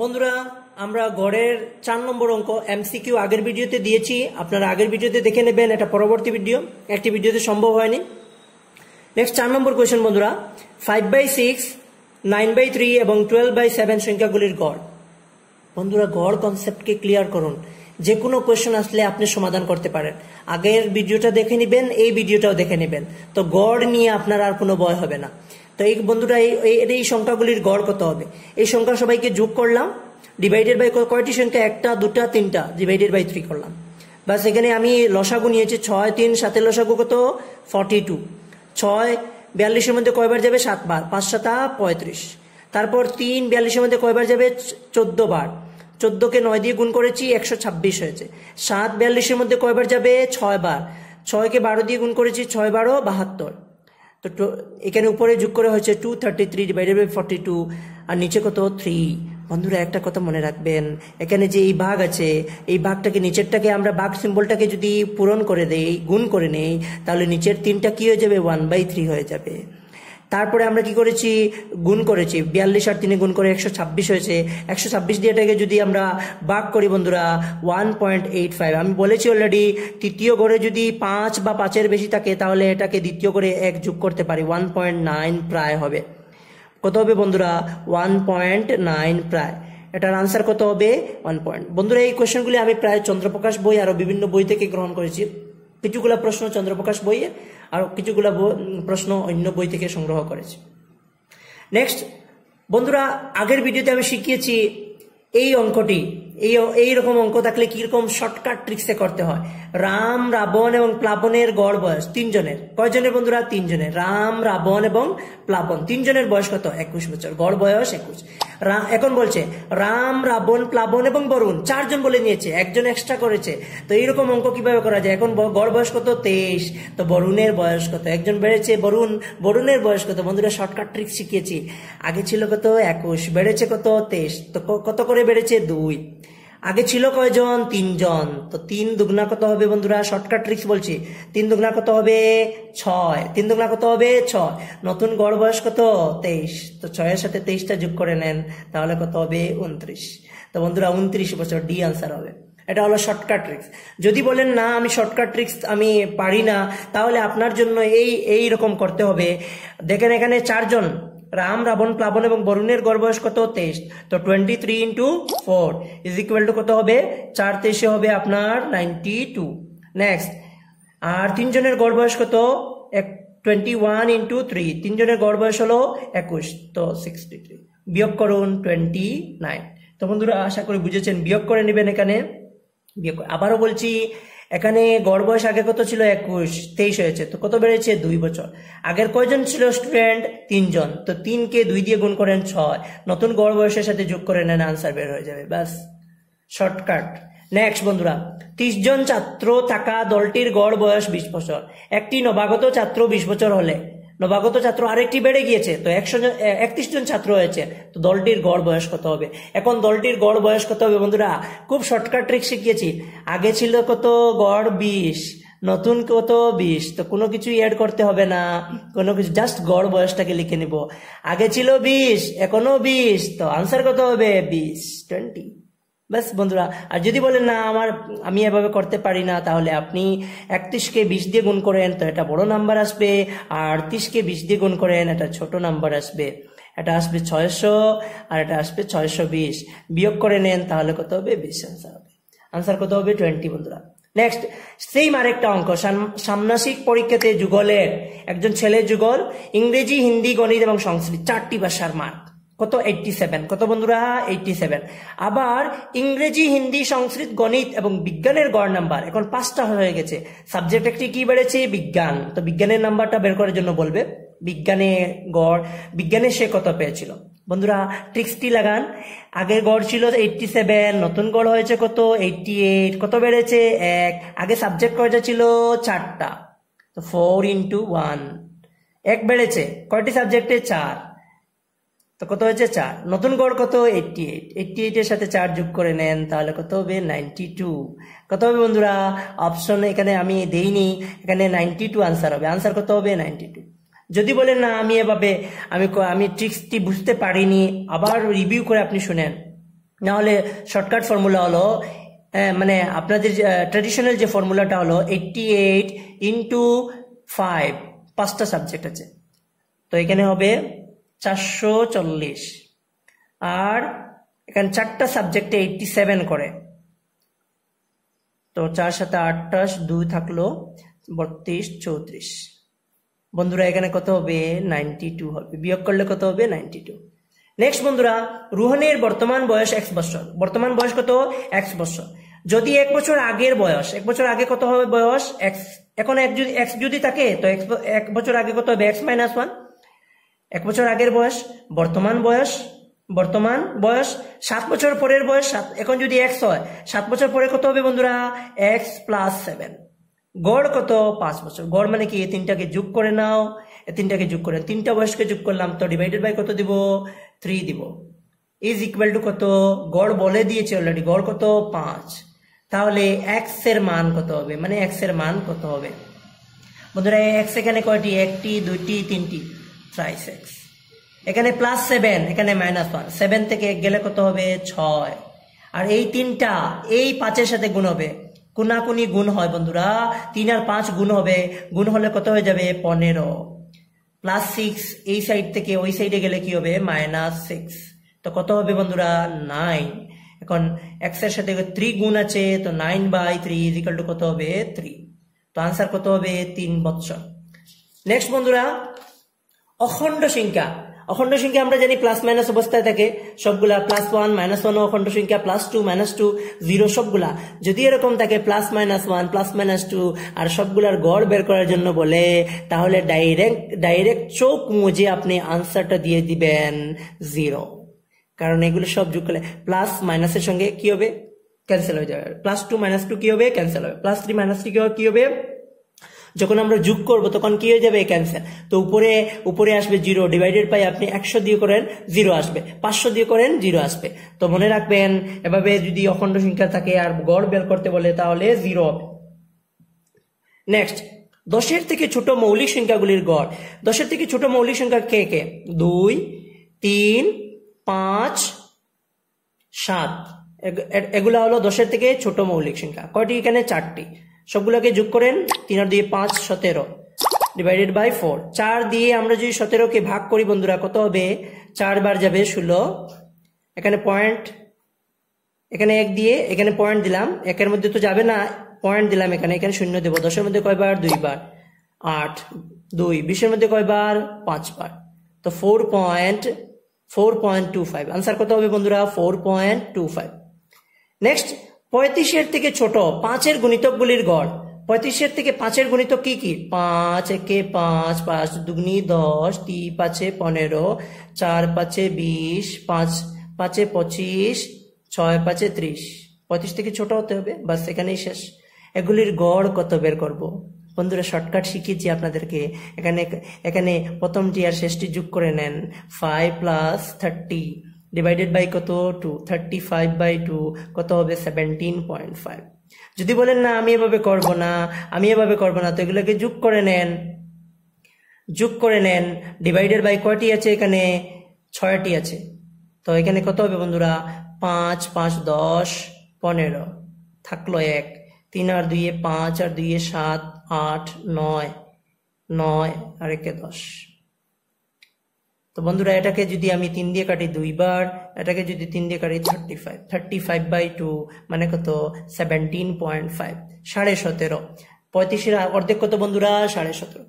বন্ধুরা আমরা গড়ের চার নম্বর অঙ্ক এমসিকিউ আগের ভিডিওতে দিয়েছি আপনারা আগের ভিডিওতে দেখে নেবেন এটা পরবর্তী ভিডিও একটি ভিডিওতে সম্ভব হয়নি নেক্সট চার নম্বর কোয়েশন বন্ধুরা five by six nine by three এবং টুয়েলভ বাই সেভেন সংখ্যাগুলির গড় বন্ধুরা গড় কনসেপ্টকে ক্লিয়ার করুন যে কোনো কোয়েশন আসলে আপনি সমাধান করতে পারেন আগের ভিডিওটা দেখে নেবেন এই ভিডিওটাও দেখে নেবেন তো গড় নিয়ে আপনার আর কোনো ভয় হবে না তো এই বন্ধুরা এই এই সংখ্যাগুলির গড় কত হবে এই সংখ্যা সবাইকে যোগ করলাম ডিভাইডেড বাই কয়টি সংখ্যা একটা দুটা তিনটা ডিভাইডেড বাই থ্রি করলাম বাস এখানে আমি লসাগু নিয়েছি ছয় তিন সাতের লসাগু কত ফর্টি টু ছয় বিয়াল্লিশের মধ্যে কয়বার যাবে সাতবার পাঁচ সাতা পঁয়ত্রিশ তারপর তিন বিয়াল্লিশের মধ্যে কয়বার যাবে চোদ্দ বার চোদ্দোকে নয় দিয়ে গুণ করেছি একশো ছাব্বিশ হয়েছে সাত বিয়াল্লিশের মধ্যে কয়বার যাবে ছয় বার ছয়কে বারো দিয়ে গুণ করেছি ছয় বারো বাহাত্তর তো এখানে উপরে যোগ করা হয়েছে two thirty three divided by forty two আর নিচে কত থ্রি বন্ধুরা একটা কথা মনে রাখবেন এখানে যে এই ভাগ আছে এই ভাগটাকে নিচেরটাকে আমরা বাঘ সিম্বলটাকে যদি পূরণ করে দেই গুণ করে নেই তাহলে নিচের তিনটা কী হয়ে যাবে ওয়ান বাই থ্রি হয়ে যাবে তারপরে আমরা কি করেছি গুণ করেছি বিয়াল্লিশ আর তিনে গুণ করে একশো ছাব্বিশ হয়েছে একশো ছাব্বিশ দিয়ে এটাকে যদি আমরা বাক করি বন্ধুরা ওয়ান পয়েন্ট এইট ফাইভ আমি বলেছি অলরেডি তৃতীয় ঘরে যদি পাঁচ বা পাঁচের বেশি থাকে তাহলে এটাকে দ্বিতীয় করে এক যোগ করতে পারি ওয়ান পয়েন্ট নাইন প্রায় হবে কত হবে বন্ধুরা ওয়ান পয়েন্ট নাইন প্রায় এটার আনসার কত হবে ওয়ান পয়েন্ট বন্ধুরা এই কোয়েশনগুলি আমি প্রায় চন্দ্রপ্রকাশ বই আরও বিভিন্ন বই থেকে গ্রহণ করেছি কিছুগুলো প্রশ্ন চন্দ্রপ্রকাশ বইয়ে আর কিছুগুলা প্রশ্ন অন্য বই থেকে সংগ্রহ করেছি নেক্সট বন্ধুরা আগের ভিডিওতে আমি শিখিয়েছি এই অঙ্কটি এই এইরকম অঙ্ক থাকলে কিরকম শর্টকাট ট্রিক্সে করতে হয় রাম রাবণ এবং প্লাবনের গড় বয়স তিনজনের কয়জনের বন্ধুরা তিনজনের রাম রাবণ এবং প্লাবন তিনজনের বয়স কত একুশ বছর গড় বয়স একুশ এখন বলছে রাম রাবণ প্লাবন এবং বরুণ চারজন বলে নিয়েছে একজন এক্সট্রা করেছে তো এইরকম অঙ্ক কিভাবে করা যায় এখন গড় বয়স কত তেইশ তো বরুণের বয়স কত একজন বেড়েছে বরুণ বরুণের বয়স কত বন্ধুরা শর্টকাট ট্রিক্স শিখিয়েছি আগে ছিল কত একুশ বেড়েছে কত তেইশ তো কত করে বেড়েছে দুই আগে ছিল কয়জন তিনজন তো তিন দুগুনা কত হবে বন্ধুরা শর্টকাট ট্রিক্স বলছি তিন দুগুনা কত হবে ছয় তিন দুগুনা কত হবে ছয় নতুন গড় বয়স কত তেইশ তো ছয়ের সাথে তেইশটা যোগ করে নেন তাহলে কত হবে উনত্রিশ তো বন্ধুরা উনত্রিশ বছর ডি আনসার হবে এটা হলো শর্টকাট ট্রিক্স যদি বলেন না আমি শর্টকাট ট্রিক্স আমি পারি না তাহলে আপনার জন্য এই এই রকম করতে হবে দেখেন এখানে চারজন রাম রাবণ প্লাবন এবং বরুণের গড় বয়স কত তেইশ তো twenty three into four is equal to কত হবে চার তেইশে হবে আপনার নাইনটি টু নেক্সট আর তিনজনের গড় বয়স কত এক টোয়েন্টি ওয়ান ইন্টু থ্রি তিনজনের গড় বয়স হলো একুশ তো সিক্সটি থ্রি বিয়োগ করুন টোয়েন্টি নাইন তো বন্ধুরা আশা করি বুঝেছেন বিয়োগ করে নেবেন এখানে বিয়োগ আবারও বলছি এখানে গড় বয়স আগে কত ছিল একুশ তেইশ হয়েছে তো কত বেড়েছে দুই বছর আগের কয়জন ছিল স্টুডেন্ট তিনজন তো তিনকে দুই দিয়ে গুণ করেন ছয় নতুন গড় বয়সের সাথে যোগ করে নেন আনসার বের হয়ে যাবে ব্যাস শর্টকাট নেক্সট বন্ধুরা ত্রিশ জন ছাত্র থাকা দলটির গড় বয়স বিশ বছর একটি নবাগত ছাত্র বিশ বছর হলে নবাগত ছাত্র আরেকটি বেড়ে গিয়েছে তো একশো জন একত্রিশ জন ছাত্র হয়েছে তো দলটির গড় বয়স কত হবে এখন দলটির গড় বয়স কত হবে বন্ধুরা খুব শর্টকাট ট্রিক শিখিয়েছি আগে ছিল কত গড় বিশ নতুন কত বিশ তো কোনো কিছু অ্যাড করতে হবে না কোনো কিছু জাস্ট গড় বয়সটাকে লিখে নিব আগে ছিল বিশ এখনো বিশ তো আনসার কত হবে বিশ টোয়েন্টি ব্যাস বন্ধুরা আর যদি বলেন না আমার আমি এভাবে করতে পারি না তাহলে আপনি একত্রিশকে বিশ দিয়ে গুণ করেন তো এটা বড় নাম্বার আসবে আর তিরিশকে বিশ দিয়ে গুণ করেন এটা ছোট নাম্বার আসবে এটা আসবে ছয়শো আর এটা আসবে ছয়শো বিশ বিয়োগ করে নেন তাহলে কত হবে বিশ আনসার হবে আনসার কত হবে টোয়েন্টি বন্ধুরা নেক্সট সেম আরেকটা অঙ্ক সামনাসিক পরীক্ষাতে যুগলের একজন ছেলে যুগল ইংরেজি হিন্দি গণিত এবং সংস্কৃত চারটি ভাষার মার্ক কত এইটটি সেভেন কত বন্ধুরা এইটটি সেভেন আবার ইংরেজি হিন্দি সংস্কৃত গণিত এবং বিজ্ঞানের গড় নাম্বার এখন পাঁচটা হয়ে গেছে সাবজেক্ট একটি কি বেড়েছে বিজ্ঞান তো বিজ্ঞানের নাম্বারটা বের করার জন্য বলবে বিজ্ঞানে গড় বিজ্ঞানে সে কত পেয়েছিল বন্ধুরা ট্রিক্সটি লাগান আগের গড় ছিল এইটটি সেভেন নতুন গড় হয়েছে কত এইটটি এইট কত বেড়েছে এক আগে সাবজেক্ট কয়টা ছিল চারটা তো ফোর ইন্টু ওয়ান এক বেড়েছে কয়টি সাবজেক্টে চার তো কত হয়েছে চার নতুন গড় কত এইটটি এইট এইটটি এইটের সাথে চার যোগ করে নেন তাহলে কত হবে নাইনটি টু কত হবে বন্ধুরা অপশন এখানে আমি দেইনি এখানে নাইনটি টু আনসার হবে আনসার কত হবে নাইনটি টু যদি বলেন না আমি এভাবে আমি আমি ট্রিক্সটি বুঝতে পারিনি আবার রিভিউ করে আপনি শুনেন নাহলে শর্টকাট ফর্মুলা হলো মানে আপনাদের ট্র্যাডিশনাল যে ফর্মুলাটা হলো এইটটি এইট ইন্টু ফাইভ পাঁচটা সাবজেক্ট আছে তো এখানে হবে চারশো চল্লিশ আর এখানে চারটা সাবজেক্টে এইটটি সেভেন করে তো চার সাথে আটাশ দুই থাকলো বত্রিশ চৌত্রিশ বন্ধুরা এখানে কত হবে নাইনটি টু হবে বিয়োগ করলে কত হবে নাইনটি টু নেক্সট বন্ধুরা রুহনের বর্তমান বয়স এক বছর বর্তমান বয়স কত এক বছর যদি এক বছর আগের বয়স এক বছর আগে কত হবে বয়স এক্স এখন এক যদি এক্স যদি থাকে তো এক বছর আগে কত হবে এক্স মাইনাস ওয়ান এক বছর আগের বয়স বর্তমান বয়স বর্তমান বয়স সাত বছর পরের বয়স সাত এখন যদি এক্স হয় সাত বছর পরে কত হবে বন্ধুরা এক্স প্লাস সেভেন গড় কত পাঁচ বছর গড় মানে কি এ তিনটাকে যোগ করে নাও এ তিনটাকে যোগ করে তিনটা বয়সকে যোগ করলাম তো ডিভাইডেড বাই কত দিব থ্রি দিব ইজ ইকুয়াল টু কত গড় বলে দিয়েছে অলরেডি গড় কত পাঁচ তাহলে এক্স এর মান কত হবে মানে এক্স এর মান কত হবে বন্ধুরা এক্স এখানে কয়টি একটি দুইটি তিনটি ট্রাইস সিক্স এখানে প্লাস সেভেন এখানে মাইনাস ওয়ান সেভেন থেকে গেলে কত হবে ছয় আর এই তিনটা এই পাঁচের সাথে গুণ হবে কোনাকুনি গুণ হয় বন্ধুরা তিন আর পাঁচ গুণ হবে গুণ হলে কত হয়ে যাবে পনেরো প্লাস সিক্স এই সাইড থেকে ওই সাইডে গেলে কি হবে মাইনাস সিক্স তো কত হবে বন্ধুরা নাইন এখন এক্স এর সাথে থ্রি গুণ আছে তো nine by three is equal to কত হবে থ্রি তো আনসার কত হবে তিন বৎসর নেক্সট বন্ধুরা অখণ্ড সংখ্যা অখণ্ড সংখ্যা আমরা জানি প্লাস মাইনাস অবস্থায় থাকে সবগুলা প্লাস ওয়ান মাইনাস ওয়ান অখণ্ড সংখ্যা plus two minus two zero সবগুলা যদি এরকম থাকে plus minus one plus minus two আর সবগুলার গড় বের করার জন্য বলে তাহলে ডাইরেক্ট ডাইরেক্ট চোখ মুজে আপনি আনসারটা দিয়ে দিবেন জিরো কারণ এগুলো সব যোগ করলে প্লাস মাইনাসের সঙ্গে কি হবে ক্যান্সেল হয়ে যাবে প্লাস টু মাইনাস টু কি হবে ক্যান্সেল হবে প্লাস থ্রি মাইনাস থ্রি কি হবে যখন আমরা যোগ করব তখন কি হয়ে যাবে এই ক্যান্সার তো উপরে উপরে আসবে জিরো ডিভাইডেড বাই আপনি একশো দিয়ে করেন জিরো আসবে পাঁচশো দিয়ে করেন জিরো আসবে তো মনে রাখবেন এভাবে যদি অখণ্ড সংখ্যা থাকে আর গড় বের করতে বলে তাহলে জিরো হবে নেক্সট দশের থেকে ছোট মৌলিক সংখ্যাগুলির গড় দশের থেকে ছোট মৌলিক সংখ্যা কে কে দুই তিন পাঁচ সাত এগুলা হলো দশের থেকে ছোট মৌলিক সংখ্যা কয়টি এখানে চারটি সবগুলোকে যোগ করেন তিন আর দিয়ে পাঁচ সতেরো ডিভাইডেড বাই ফোর চার দিয়ে আমরা যদি সতেরোকে ভাগ করি বন্ধুরা কত হবে চারবার যাবে ষোলো এখানে পয়েন্ট এখানে এক দিয়ে এখানে পয়েন্ট দিলাম একের মধ্যে তো যাবে না পয়েন্ট দিলাম এখানে এখানে শূন্য দেবো দশের মধ্যে কয়বার দুইবার আট দুই বিশের মধ্যে কয়বার পাঁচবার তো four point four point two five answer কত হবে বন্ধুরা four point two five next পঁয়ত্রিশের থেকে ছোট পাঁচের গুলির গড় পঁয়ত্রিশের থেকে পাঁচের গণিতক কি কি পাঁচ একে পাঁচ পাঁচ দুগ্নি দশ তি পাঁচে পনেরো চার পাঁচে বিশ পাঁচ পাঁচে পঁচিশ ছয় পাঁচে ত্রিশ পঁয়ত্রিশ থেকে ছোট হতে হবে বাস এখানেই শেষ এগুলির গড় কত বের করব বন্ধুরা শর্টকাট শিখিয়েছি আপনাদেরকে এখানে এখানে প্রথমটি আর শেষটি যোগ করে নেন five plus thirty divided by কত two thirty five by two কত হবে সেভেন্টিন পয়েন্ট ফাইভ যদি বলেন না আমি এভাবে করব না আমি এভাবে করব না তো এগুলোকে যোগ করে নেন যোগ করে নেন ডিভাইডেড বাই কয়টি আছে এখানে ছয়টি আছে তো এখানে কত হবে বন্ধুরা পাঁচ পাঁচ দশ পনেরো থাকলো এক তিন আর দুইয়ে পাঁচ আর দুইয়ে সাত আট নয় নয় আর একে দশ তো বন্ধুরা এটাকে যদি আমি তিন দিয়ে কাটি দুইবার এটাকে যদি তিন দিয়ে কাটি thirty five thirty five by two মানে কত সেভেন্টিন পয়েন্ট ফাইভ সাড়ে সতেরো পঁয়ত্রিশের অর্ধেক কত বন্ধুরা সাড়ে সতেরো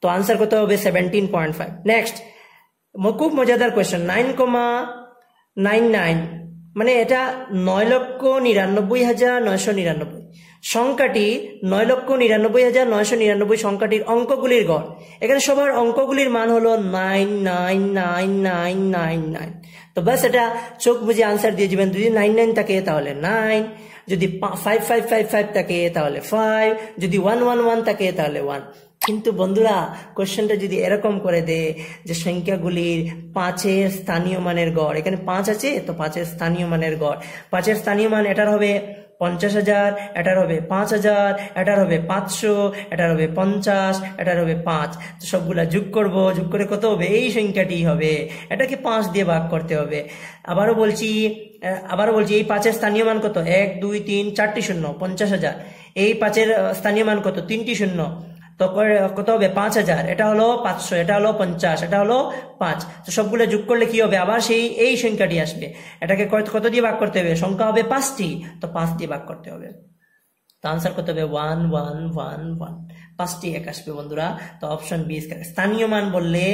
তো আনসার কত হবে সেভেন্টিন পয়েন্ট ফাইভ নেক্সট খুব মজাদার question nine comma nine nine মানে এটা নয় লক্ষ নিরানব্বই হাজার নয়শো নিরানব্বই সংখ্যাটি নয় লক্ষ নিরানব্বই হাজার নয়শো নিরানব্বই সংখ্যাটির অঙ্কগুলির গড় এখানে সবার অঙ্কগুলির মান হলো nine nine nine nine nine nine তো ব্যাস এটা চোখ বুঝে আনসার দিয়ে যাবেন যদি নাইন নাইন থাকে তাহলে নাইন যদি ফাইভ ফাইভ ফাইভ ফাইভ থাকে তাহলে ফাইভ যদি ওয়ান ওয়ান ওয়ান থাকে তাহলে ওয়ান কিন্তু বন্ধুরা কোশ্চেনটা যদি এরকম করে দে যে সংখ্যাগুলির পাঁচের স্থানীয় মানের গড় এখানে পাঁচ আছে তো পাঁচের স্থানীয় মানের গড় পাঁচের স্থানীয় মান এটার হবে পঞ্চাশ হাজার এটার হবে পাঁচ হাজার এটার হবে পাঁচশো এটার হবে পঞ্চাশ এটার হবে পাঁচ তো সবগুলা যোগ করব যোগ করে কত হবে এই সংখ্যাটি হবে এটাকে পাঁচ দিয়ে ভাগ করতে হবে আবারও বলছি আবারও বলছি এই পাঁচের স্থানীয় মান কত এক দুই তিন চারটি শূন্য পঞ্চাশ হাজার এই পাঁচের স্থানীয় মান কত তিনটি শূন্য তো কত হবে পাঁচ হাজার এটা হলো পাঁচশো এটা হলো পঞ্চাশ এটা হলো পাঁচ তো সবগুলো যোগ করলে কি হবে আবার সেই এই সংখ্যাটি আসবে এটাকে কত দিয়ে ভাগ করতে হবে সংখ্যা হবে পাঁচটি তো পাঁচ দিয়ে ভাগ করতে হবে তো আনসার করতে হবে ওয়ান ওয়ান ওয়ান ওয়ান পাঁচটি এক আসবে বন্ধুরা তো অপশন বি স্থানীয় মান বললে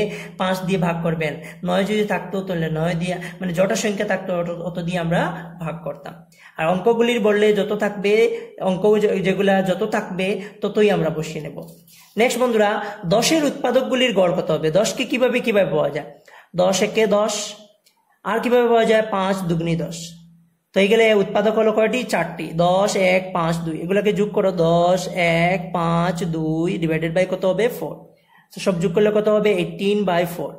পাঁচ দিয়ে ভাগ করবেন নয় যদি থাকতো তাহলে নয় দিয়ে মানে যত সংখ্যা থাকতো অত দিয়ে আমরা ভাগ করতাম আর অঙ্কগুলির বললে যত থাকবে অঙ্ক যেগুলা যত থাকবে ততই আমরা বসিয়ে নেব নেক্সট বন্ধুরা দশের উৎপাদকগুলির গড় কত হবে দশকে কিভাবে কিভাবে পাওয়া যায় দশ একে দশ আর কিভাবে পাওয়া যায় পাঁচ দুগ্নি দশ হয়ে গেলে উৎপাদক হলো কয়টি চারটি দশ এক পাঁচ দুই এগুলোকে যোগ করো দশ এক পাঁচ দুই ডিভাইডেড বাই কত হবে ফোর তো সব যোগ করলে কত হবে এইটিন বাই ফোর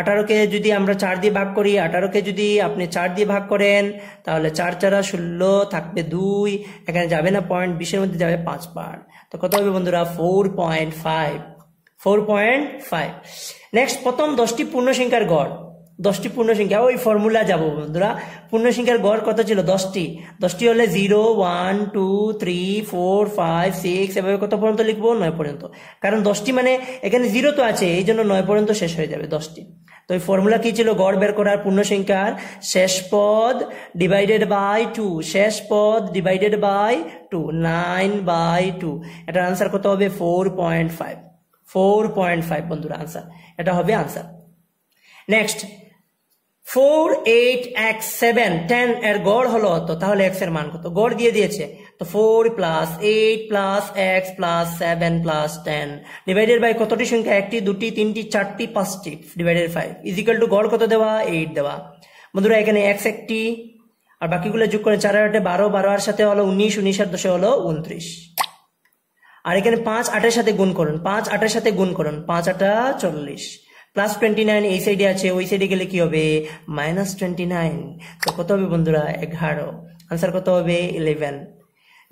আঠারোকে যদি আমরা চার দিয়ে ভাগ করি আঠারোকে যদি আপনি চার দিয়ে ভাগ করেন তাহলে চার চারা ষোলো থাকবে দুই এখানে যাবে না পয়েন্ট বিশের মধ্যে যাবে পাঁচ পার তো কত হবে বন্ধুরা four point five four point five next প্রথম দশটি পূর্ণ সংখ্যার গড় দশটি পূর্ণ সংখ্যা ওই ফর্মুলা যাব বন্ধুরা পূর্ণ সংখ্যার গড় কত ছিল দশটি দশটি হলে zero one two three four five six এভাবে কত পর্যন্ত লিখবো নয় পর্যন্ত কারণ দশটি মানে এখানে জিরো তো আছে এই জন্য নয় পর্যন্ত শেষ হয়ে যাবে দশটি তো ওই ফর্মুলা কি ছিল গড় বের করার সংখ্যার শেষ পদ ডিভাইডেড বাই টু শেষ পদ divided by two nine by two এটার আনসার কত হবে four point five four point five বন্ধুরা আনসার এটা হবে answer next four eight X seven ten এর গড় হলো অত তাহলে এক্স এর মান কত গড় দিয়ে দিয়েছে তো four plus eight plus X plus seven plus ten divided by কতটি সংখ্যা একটি দুটি তিনটি চারটি পাঁচটি ডিভাইডেড ফাইভ ইজিক্যাল টু গড় কত দেওয়া এইট দেওয়া বন্ধুরা এখানে এক্স একটি আর বাকিগুলো যোগ করে চার আটে বারো বারো আর সাথে হলো উনিশ উনিশ আর দশে হলো উনত্রিশ আর এখানে পাঁচ আটের সাথে গুণ করুন পাঁচ আটের সাথে গুণ করুন পাঁচ আটা চল্লিশ প্লাস টোয়েন্টি নাইন এই সাইডে আছে ওই সাইডে গেলে কি হবে মাইনাস টোয়েন্টি নাইন তো কত হবে বন্ধুরা এগারো আনসার কত হবে ইলেভেন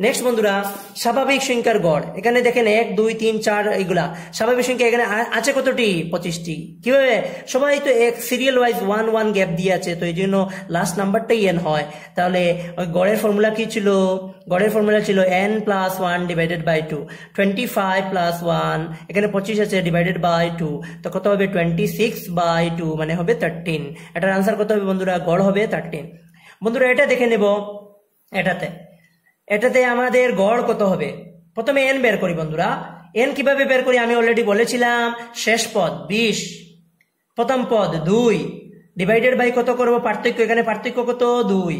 নেক্সট বন্ধুরা স্বাভাবিক সংখ্যার গড় এখানে দেখেন এক দুই তিন চার এইগুলা স্বাভাবিক সংখ্যা এখানে আছে কতটি পঁচিশটি কিভাবে সবাই তো এক serial wise one one gap দিয়ে আছে তো এই জন্য লাস্ট নাম্বারটাই এন হয় তাহলে ওই গড়ের ফর্মুলা কি ছিল গড়ের ফর্মুলা ছিল N plus one divided by two twenty five plus one এখানে পঁচিশ আছে ডিভাইডেড বাই টু তো কত হবে টোয়েন্টি সিক্স বাই টু মানে হবে থার্টিন এটার আনসার কত হবে বন্ধুরা গড় হবে থার্টিন বন্ধুরা এটা দেখে নেব এটাতে এটাতে আমাদের গড় কত হবে প্রথমে এন বের করি বন্ধুরা এন কিভাবে বের করি আমি অলরেডি বলেছিলাম শেষ পদ বিশ প্রথম পদ দুই ডিভাইডেড বাই কত করব পার্থক্য এখানে পার্থক্য কত দুই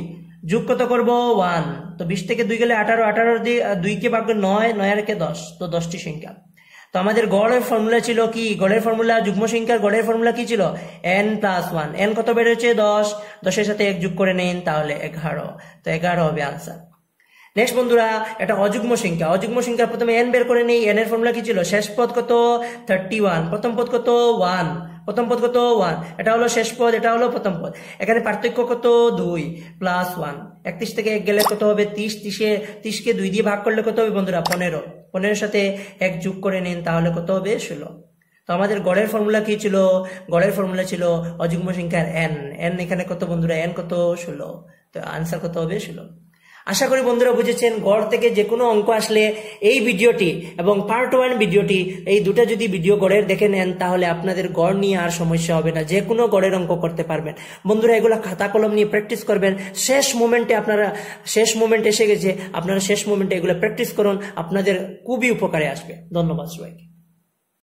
যুগ কত করব ওয়ান তো বিশ থেকে দুই গেলে আঠারো আঠারো দিয়ে দুইকে ভাগ নয় কে দশ তো দশটি সংখ্যা তো আমাদের গড়ের ফর্মুলা ছিল কি গড়ের ফর্মুলা যুগ্ম সংখ্যার গড়ের ফর্মুলা কি ছিল এন প্লাস ওয়ান এন কত বেড়েছে দশ দশের সাথে এক যুগ করে নিন তাহলে এগারো তো এগারো হবে আনসার নেক্সট বন্ধুরা এটা অযুগ্ম সংখ্যা অযুগ্ম সংখ্যা প্রথমে এন বের করে নেই এন এর ফর্মুলা কি ছিল শেষ পদ কত থার্টি ওয়ান প্রথম পদ কত ওয়ান প্রথম পদ কত ওয়ান এটা হলো শেষ পদ এটা হলো প্রথম পদ এখানে পার্থক্য কত দুই প্লাস ওয়ান একত্রিশ থেকে এক গেলে কত হবে তিরিশ তিরিশে তিরিশকে দুই দিয়ে ভাগ করলে কত হবে বন্ধুরা পনেরো পনেরোর সাথে এক যোগ করে নিন তাহলে কত হবে ষোলো তো আমাদের গড়ের ফর্মুলা কি ছিল গড়ের ফর্মুলা ছিল অযুগ্ম সংখ্যার এন এন এখানে কত বন্ধুরা এন কত ষোলো তো আনসার কত হবে ষোলো আশা করি বন্ধুরা বুঝেছেন গড় থেকে যে কোনো অঙ্ক আসলে এই ভিডিওটি এবং পার্ট ওয়ান ভিডিওটি এই দুটা যদি ভিডিও গড়ের দেখে নেন তাহলে আপনাদের গড় নিয়ে আর সমস্যা হবে না যে কোনো গড়ের অঙ্ক করতে পারবেন বন্ধুরা এগুলো খাতা কলম নিয়ে প্র্যাকটিস করবেন শেষ মোমেন্টে আপনারা শেষ মোমেন্ট এসে গেছে আপনারা শেষ মোমেন্টে এগুলো প্র্যাকটিস করুন আপনাদের খুবই উপকারে আসবে ধন্যবাদ সবাইকে